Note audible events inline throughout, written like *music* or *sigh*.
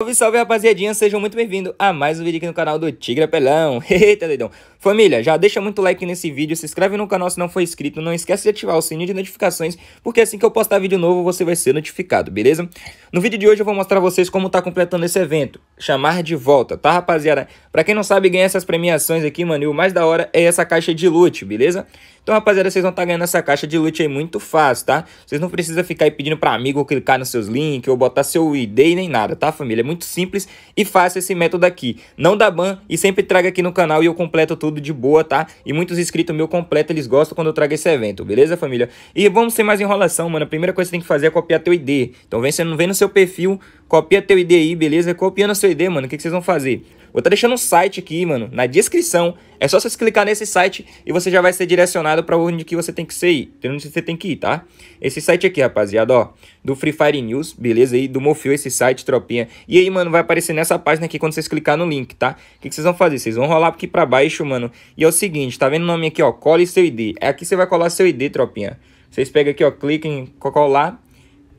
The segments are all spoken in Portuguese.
Salve, salve rapaziadinha, sejam muito bem-vindos a mais um vídeo aqui no canal do Tigre Pelão. *laughs* Eita, doidão. Família, já deixa muito like nesse vídeo, se inscreve no canal se não for inscrito, não esquece de ativar o sininho de notificações, porque assim que eu postar vídeo novo você vai ser notificado, beleza? No vídeo de hoje eu vou mostrar a vocês como tá completando esse evento, chamar de volta, tá rapaziada? Pra quem não sabe ganhar essas premiações aqui, mano, e o mais da hora é essa caixa de loot, beleza? Então rapaziada, vocês vão estar tá ganhando essa caixa de loot aí muito fácil, tá? Vocês não precisam ficar aí pedindo pra amigo clicar nos seus links ou botar seu ID nem nada, tá família? É muito simples e fácil esse método aqui. Não dá ban e sempre traga aqui no canal e eu completo tudo tudo de boa, tá? E muitos inscritos meu completo, eles gostam quando eu trago esse evento, beleza, família? E vamos sem mais enrolação, mano. A primeira coisa que você tem que fazer é copiar teu ID. Então vem, você não vem no seu perfil, copia teu ID aí, beleza? Copiando seu ID, mano, o que, que vocês vão fazer? Vou estar tá deixando um site aqui, mano, na descrição. É só vocês clicar nesse site e você já vai ser direcionado para onde que você tem que ser, onde você tem que ir, tá? Esse site aqui, rapaziada, ó, do Free Fire News, beleza? aí do Mofio esse site, tropinha. E aí, mano, vai aparecer nessa página aqui quando vocês clicar no link, tá? O que, que vocês vão fazer? Vocês vão rolar aqui para baixo, mano. E é o seguinte, tá vendo o nome aqui, ó? Cole seu ID. É aqui que você vai colar seu ID, tropinha. Vocês pegam aqui, ó, cliquem, colar,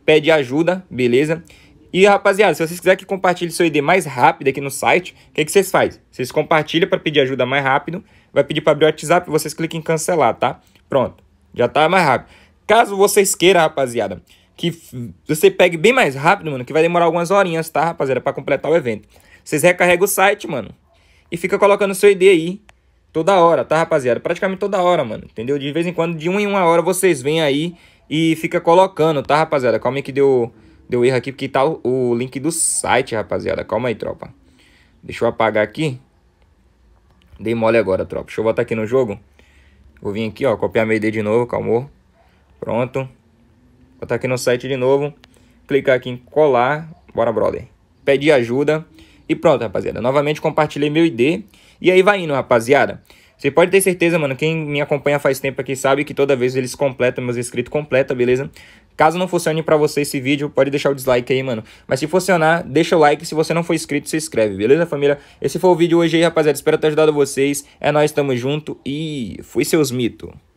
pede ajuda, beleza? E, rapaziada, se vocês quiserem que compartilhe seu ID mais rápido aqui no site, o que, que vocês fazem? Vocês compartilham para pedir ajuda mais rápido, vai pedir para abrir o WhatsApp, vocês clicam em cancelar, tá? Pronto, já tá mais rápido. Caso vocês queiram, rapaziada, que você pegue bem mais rápido, mano, que vai demorar algumas horinhas, tá, rapaziada, para completar o evento. Vocês recarregam o site, mano, e fica colocando seu ID aí toda hora, tá, rapaziada? Praticamente toda hora, mano, entendeu? De vez em quando, de uma em uma hora, vocês vêm aí e fica colocando, tá, rapaziada? Calma aí que deu... Deu erro aqui porque tá o, o link do site, rapaziada. Calma aí, tropa. Deixa eu apagar aqui. Dei mole agora, tropa. Deixa eu botar aqui no jogo. Vou vir aqui, ó. Copiar meu ID de novo, calmou. Pronto. Botar aqui no site de novo. Clicar aqui em colar. Bora, brother. pede ajuda. E pronto, rapaziada. Novamente compartilhei meu ID. E aí vai indo, rapaziada. Você pode ter certeza, mano, quem me acompanha faz tempo aqui sabe que toda vez eles completam meus inscritos completa, beleza? Caso não funcione para você esse vídeo, pode deixar o dislike aí, mano. Mas se funcionar, deixa o like. Se você não for inscrito, se inscreve, beleza, família? Esse foi o vídeo hoje aí, rapaziada. Espero ter ajudado vocês. É nóis, tamo junto e fui seus mitos.